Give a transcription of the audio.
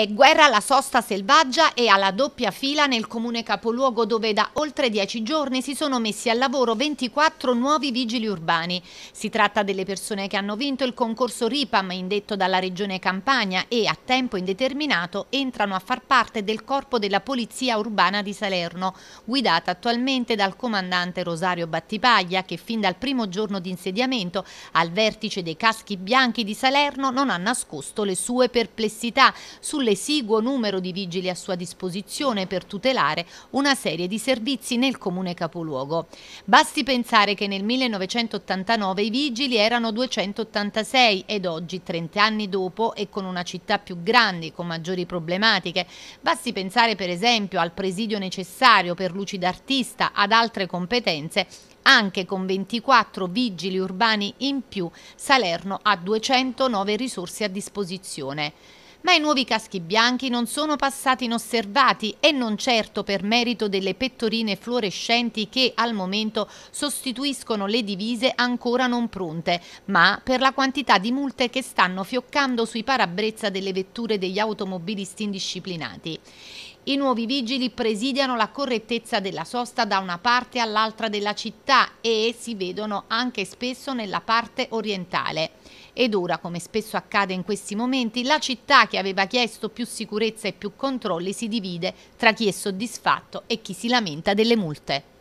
È guerra alla sosta selvaggia e alla doppia fila nel comune capoluogo dove da oltre dieci giorni si sono messi al lavoro 24 nuovi vigili urbani. Si tratta delle persone che hanno vinto il concorso RIPAM indetto dalla regione Campania e a tempo indeterminato entrano a far parte del corpo della polizia urbana di Salerno, guidata attualmente dal comandante Rosario Battipaglia che fin dal primo giorno di insediamento al vertice dei caschi bianchi di Salerno non ha nascosto le sue perplessità sulle l'esiguo numero di vigili a sua disposizione per tutelare una serie di servizi nel comune capoluogo. Basti pensare che nel 1989 i vigili erano 286 ed oggi, 30 anni dopo e con una città più grande con maggiori problematiche, basti pensare per esempio al presidio necessario per lucidartista ad altre competenze anche con 24 vigili urbani in più, Salerno ha 209 risorse a disposizione ma i nuovi caschi bianchi non sono passati inosservati e non certo per merito delle pettorine fluorescenti che al momento sostituiscono le divise ancora non pronte, ma per la quantità di multe che stanno fioccando sui parabrezza delle vetture degli automobilisti indisciplinati. I nuovi vigili presidiano la correttezza della sosta da una parte all'altra della città e si vedono anche spesso nella parte orientale. Ed ora, come spesso accade in questi momenti, la città che aveva chiesto più sicurezza e più controlli si divide tra chi è soddisfatto e chi si lamenta delle multe.